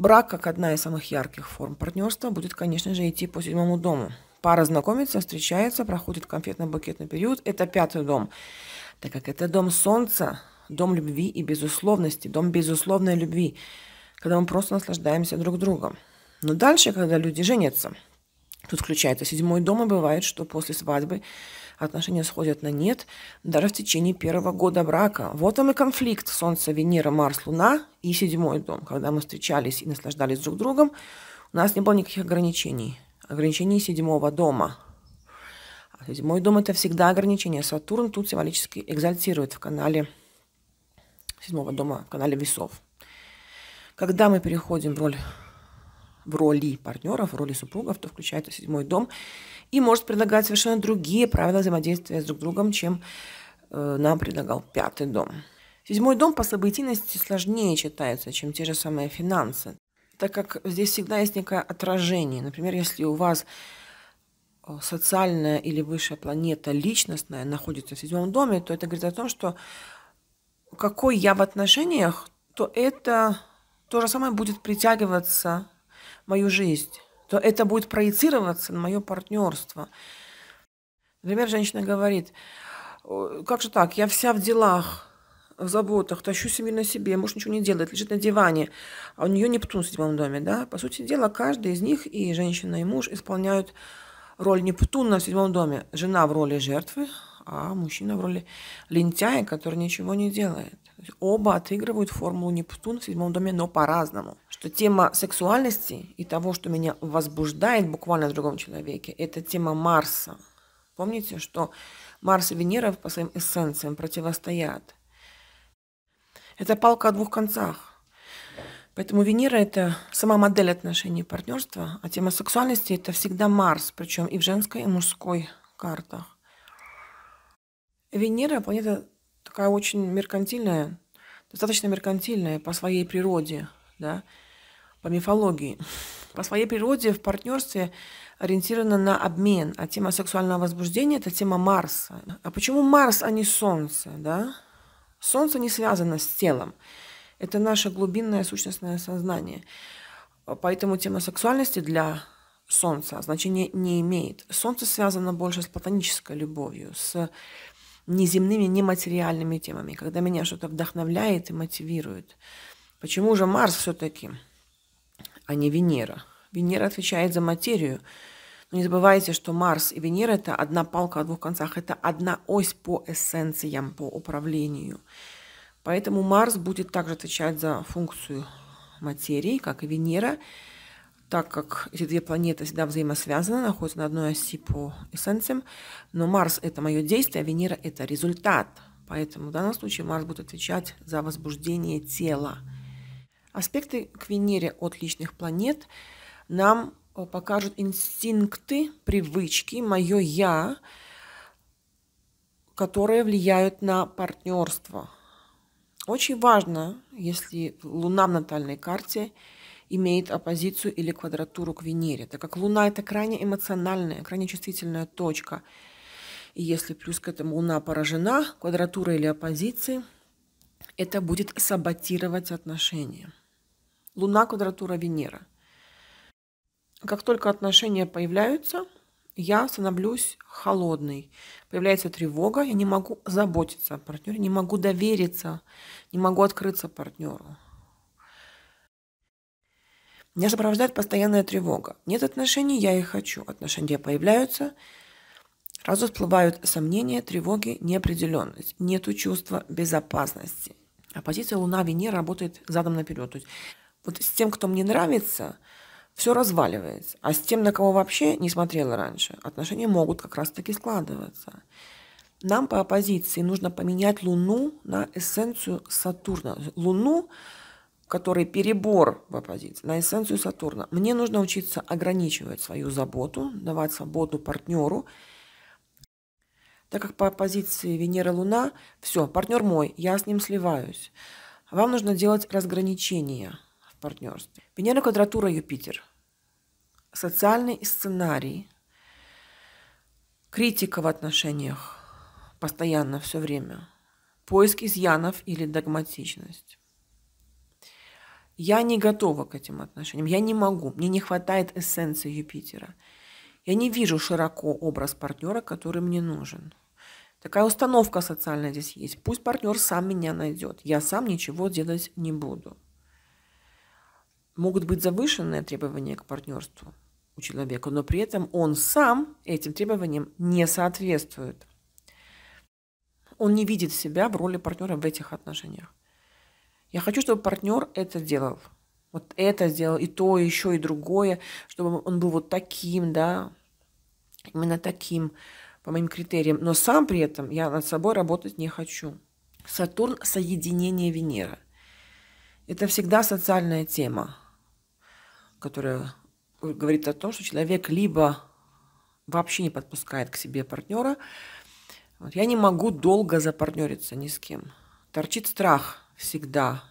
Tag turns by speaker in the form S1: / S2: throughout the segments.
S1: Брак, как одна из самых ярких форм партнерства, будет, конечно же, идти по седьмому дому. Пара знакомится, встречается, проходит конфетно-букетный период. Это пятый дом, так как это дом солнца, дом любви и безусловности, дом безусловной любви, когда мы просто наслаждаемся друг другом. Но дальше, когда люди женятся, тут включается седьмой дом, и бывает, что после свадьбы отношения сходят на нет даже в течение первого года брака. Вот вам и конфликт Солнца, Венера, Марс, Луна и седьмой дом. Когда мы встречались и наслаждались друг другом, у нас не было никаких ограничений. Ограничений седьмого дома. А седьмой дом – это всегда ограничение. Сатурн тут символически экзальтирует в канале седьмого дома, в канале весов. Когда мы переходим в роль в роли партнеров, в роли супругов, то включается седьмой дом и может предлагать совершенно другие правила взаимодействия с друг другом, чем э, нам предлагал пятый дом. Седьмой дом по событийности сложнее читается, чем те же самые финансы, так как здесь всегда есть некое отражение. Например, если у вас э, социальная или высшая планета личностная находится в седьмом доме, то это говорит о том, что какой я в отношениях, то это то же самое будет притягиваться в мою жизнь то это будет проецироваться на мое партнерство. Например, женщина говорит, как же так, я вся в делах, в заботах, тащу семью на себе, муж ничего не делает, лежит на диване, а у нее Нептун в седьмом доме, да? По сути дела, каждый из них, и женщина, и муж, исполняют роль Нептуна в седьмом доме. Жена в роли жертвы, а мужчина в роли лентяя, который ничего не делает. Оба отыгрывают формулу Нептун в седьмом доме, но по-разному. Что тема сексуальности и того, что меня возбуждает буквально в другом человеке, это тема Марса. Помните, что Марс и Венера по своим эссенциям противостоят. Это палка о двух концах. Поэтому Венера – это сама модель отношений партнерства, а тема сексуальности – это всегда Марс, причем и в женской, и в мужской картах. Венера – планета такая очень меркантильная, достаточно меркантильная по своей природе, да, по мифологии. По своей природе в партнерстве ориентирована на обмен, а тема сексуального возбуждения – это тема Марса. А почему Марс, а не Солнце, да? Солнце не связано с телом. Это наше глубинное сущностное сознание. Поэтому тема сексуальности для Солнца значения не имеет. Солнце связано больше с платонической любовью, с неземными, нематериальными темами, когда меня что-то вдохновляет и мотивирует. Почему же Марс все-таки, а не Венера? Венера отвечает за материю. Но не забывайте, что Марс и Венера – это одна палка о двух концах, это одна ось по эссенциям, по управлению. Поэтому Марс будет также отвечать за функцию материи, как и Венера – так как эти две планеты всегда взаимосвязаны, находятся на одной оси по эссенциям, но Марс – это мое действие, а Венера – это результат. Поэтому в данном случае Марс будет отвечать за возбуждение тела. Аспекты к Венере от личных планет нам э, покажут инстинкты, привычки, мое «я», которые влияют на партнерство. Очень важно, если Луна в натальной карте – имеет оппозицию или квадратуру к Венере, так как Луна это крайне эмоциональная, крайне чувствительная точка. И если плюс к этому Луна поражена квадратурой или оппозицией, это будет саботировать отношения. Луна, квадратура Венера. Как только отношения появляются, я становлюсь холодной. Появляется тревога, я не могу заботиться о партнере, не могу довериться, не могу открыться партнеру. Меня сопровождает постоянная тревога. Нет отношений, я их хочу. Отношения появляются, сразу всплывают сомнения, тревоги, неопределенность. Нету чувства безопасности. А позиция Луна-Венера работает задом наперед. То есть вот с тем, кто мне нравится, все разваливается. А с тем, на кого вообще не смотрела раньше, отношения могут как раз-таки складываться. Нам по оппозиции нужно поменять Луну на эссенцию Сатурна. Луну который перебор в оппозиции, на эссенцию Сатурна. Мне нужно учиться ограничивать свою заботу, давать свободу партнеру, так как по оппозиции Венера-Луна, все, партнер мой, я с ним сливаюсь. Вам нужно делать разграничения в партнерстве. Венера квадратура Юпитер. Социальный сценарий. Критика в отношениях постоянно, все время. Поиск изъянов или догматичность я не готова к этим отношениям, я не могу, мне не хватает эссенции Юпитера. Я не вижу широко образ партнера, который мне нужен. Такая установка социальная здесь есть. Пусть партнер сам меня найдет. Я сам ничего делать не буду. Могут быть завышенные требования к партнерству у человека, но при этом он сам этим требованиям не соответствует. Он не видит себя в роли партнера в этих отношениях. Я хочу, чтобы партнер это делал. Вот это сделал, и то, и еще, и другое, чтобы он был вот таким, да, именно таким, по моим критериям. Но сам при этом я над собой работать не хочу. Сатурн – соединение Венеры. Это всегда социальная тема, которая говорит о том, что человек либо вообще не подпускает к себе партнера, вот, я не могу долго запартнериться ни с кем. Торчит страх – всегда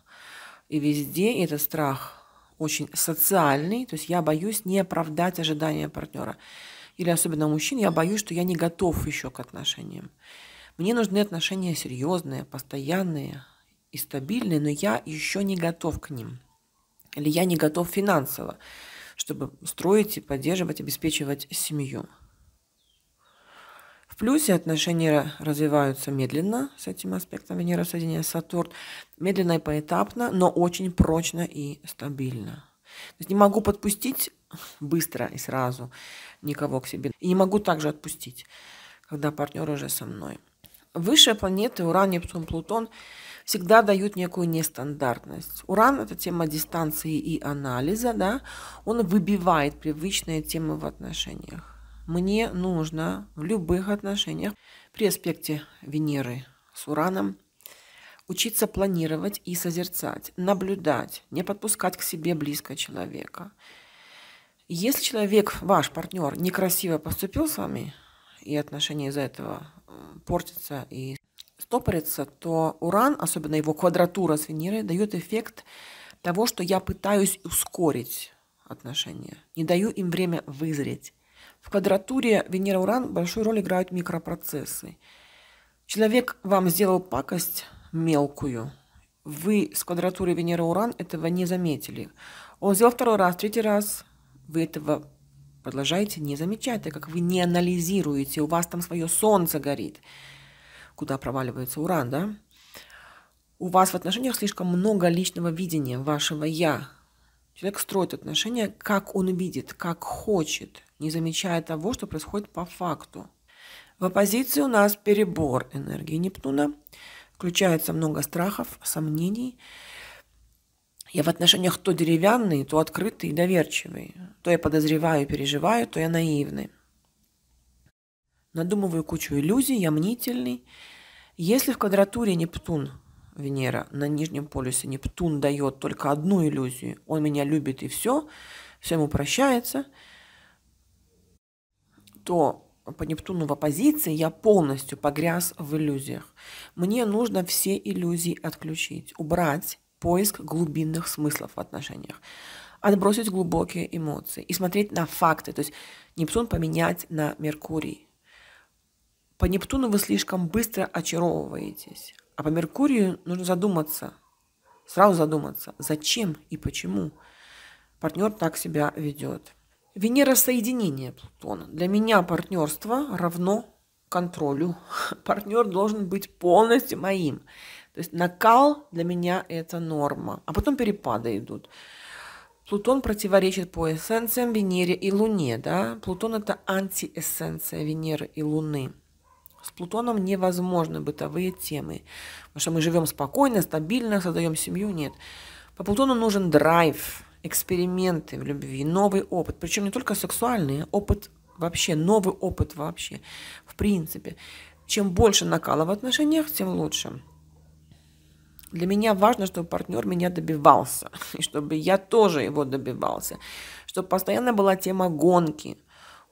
S1: и везде. этот страх очень социальный, то есть я боюсь не оправдать ожидания партнера. Или особенно мужчин, я боюсь, что я не готов еще к отношениям. Мне нужны отношения серьезные, постоянные и стабильные, но я еще не готов к ним. Или я не готов финансово, чтобы строить и поддерживать, обеспечивать семью плюсе отношения развиваются медленно с этим аспектом Венера соединения Сатурн, медленно и поэтапно, но очень прочно и стабильно. То есть не могу подпустить быстро и сразу никого к себе. И не могу также отпустить, когда партнер уже со мной. Высшие планеты Уран, Нептун, Плутон всегда дают некую нестандартность. Уран – это тема дистанции и анализа, да, он выбивает привычные темы в отношениях мне нужно в любых отношениях при аспекте Венеры с Ураном учиться планировать и созерцать, наблюдать, не подпускать к себе близко человека. Если человек, ваш партнер, некрасиво поступил с вами, и отношения из-за этого портятся и стопорятся, то уран, особенно его квадратура с Венерой, дает эффект того, что я пытаюсь ускорить отношения, не даю им время вызреть. В квадратуре Венера-Уран большую роль играют микропроцессы. Человек вам сделал пакость мелкую. Вы с квадратурой Венера-Уран этого не заметили. Он сделал второй раз, третий раз. Вы этого продолжаете не замечать, так как вы не анализируете. У вас там свое солнце горит, куда проваливается уран, да? У вас в отношениях слишком много личного видения вашего «я», Человек строит отношения, как он видит, как хочет, не замечая того, что происходит по факту. В оппозиции у нас перебор энергии Нептуна. Включается много страхов, сомнений. Я в отношениях то деревянный, то открытый и доверчивый. То я подозреваю и переживаю, то я наивный. Надумываю кучу иллюзий, я мнительный. Если в квадратуре Нептун Венера на нижнем полюсе. Нептун дает только одну иллюзию. Он меня любит и все, все ему прощается. То по Нептуну в оппозиции я полностью погряз в иллюзиях. Мне нужно все иллюзии отключить, убрать поиск глубинных смыслов в отношениях, отбросить глубокие эмоции и смотреть на факты. То есть Нептун поменять на Меркурий. По Нептуну вы слишком быстро очаровываетесь. А по Меркурию нужно задуматься, сразу задуматься, зачем и почему партнер так себя ведет. Венера соединение Плутона. Для меня партнерство равно контролю. Партнер должен быть полностью моим. То есть накал для меня это норма. А потом перепады идут. Плутон противоречит по эссенциям Венере и Луне. Да? Плутон это антиэссенция Венеры и Луны. С Плутоном невозможны бытовые темы, потому что мы живем спокойно, стабильно, создаем семью, нет. По Плутону нужен драйв, эксперименты в любви, новый опыт, причем не только сексуальный, опыт вообще, новый опыт вообще, в принципе. Чем больше накала в отношениях, тем лучше. Для меня важно, чтобы партнер меня добивался, и чтобы я тоже его добивался, чтобы постоянно была тема гонки –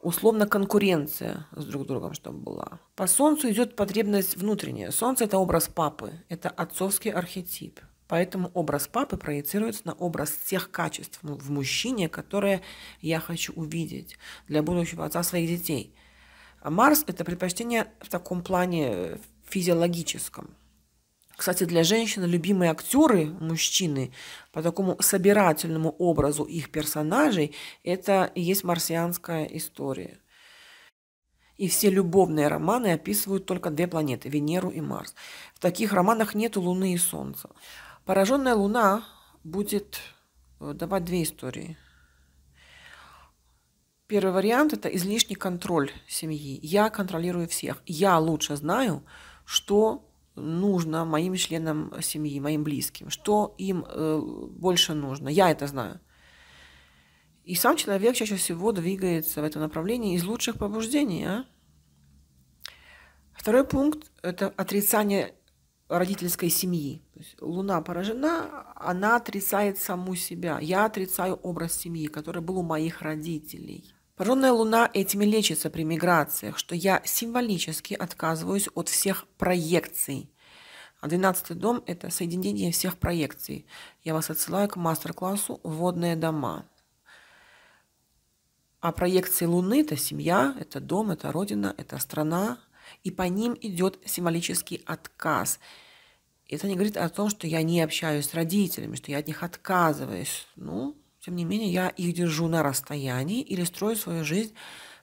S1: условно конкуренция с друг другом, чтобы была. По Солнцу идет потребность внутренняя. Солнце – это образ папы, это отцовский архетип. Поэтому образ папы проецируется на образ тех качеств в мужчине, которые я хочу увидеть для будущего отца своих детей. А Марс – это предпочтение в таком плане физиологическом – кстати, для женщин любимые актеры, мужчины, по такому собирательному образу их персонажей, это и есть марсианская история. И все любовные романы описывают только две планеты – Венеру и Марс. В таких романах нет Луны и Солнца. Пораженная Луна будет э, давать две истории. Первый вариант – это излишний контроль семьи. Я контролирую всех. Я лучше знаю, что нужно моим членам семьи, моим близким, что им э, больше нужно. Я это знаю. И сам человек чаще всего двигается в этом направлении из лучших побуждений. А? Второй пункт – это отрицание родительской семьи. луна поражена, она отрицает саму себя. Я отрицаю образ семьи, который был у моих родителей. Пораженная Луна этими лечится при миграциях, что я символически отказываюсь от всех проекций. А 12 дом – это соединение всех проекций. Я вас отсылаю к мастер-классу «Водные дома». А проекции Луны – это семья, это дом, это родина, это страна. И по ним идет символический отказ. Это не говорит о том, что я не общаюсь с родителями, что я от них отказываюсь. Ну, тем не менее, я их держу на расстоянии или строю свою жизнь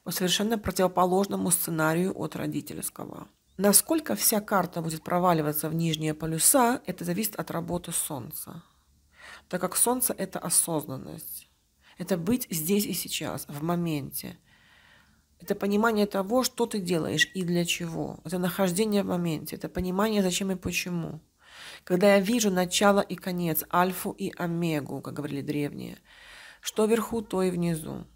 S1: по совершенно противоположному сценарию от родительского. Насколько вся карта будет проваливаться в нижние полюса, это зависит от работы Солнца. Так как Солнце – это осознанность. Это быть здесь и сейчас, в моменте. Это понимание того, что ты делаешь и для чего. Это нахождение в моменте. Это понимание, зачем и почему когда я вижу начало и конец, альфу и омегу, как говорили древние, что вверху, то и внизу.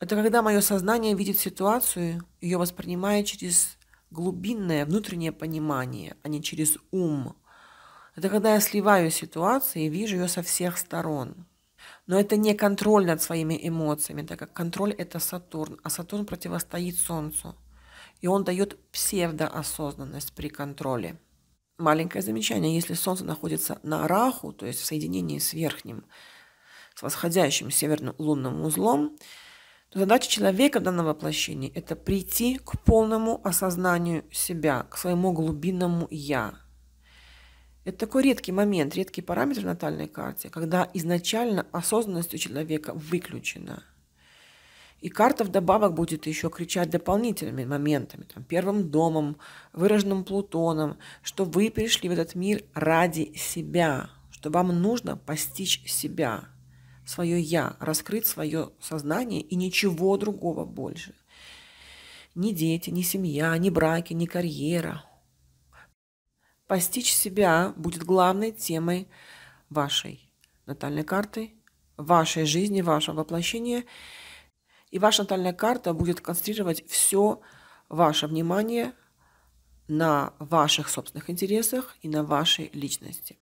S1: Это когда мое сознание видит ситуацию, ее воспринимая через глубинное внутреннее понимание, а не через ум. Это когда я сливаю ситуацию и вижу ее со всех сторон. Но это не контроль над своими эмоциями, так как контроль – это Сатурн, а Сатурн противостоит Солнцу. И он дает псевдоосознанность при контроле. Маленькое замечание. Если Солнце находится на Раху, то есть в соединении с верхним, с восходящим северным лунным узлом, то задача человека в данном воплощении – это прийти к полному осознанию себя, к своему глубинному «я». Это такой редкий момент, редкий параметр в натальной карте, когда изначально осознанность у человека выключена – и карта вдобавок будет еще кричать дополнительными моментами, там, первым домом, выраженным Плутоном, что вы пришли в этот мир ради себя, что вам нужно постичь себя, свое «я», раскрыть свое сознание и ничего другого больше. Ни дети, ни семья, ни браки, ни карьера. Постичь себя будет главной темой вашей натальной карты, вашей жизни, вашего воплощения – и ваша натальная карта будет концентрировать все ваше внимание на ваших собственных интересах и на вашей личности.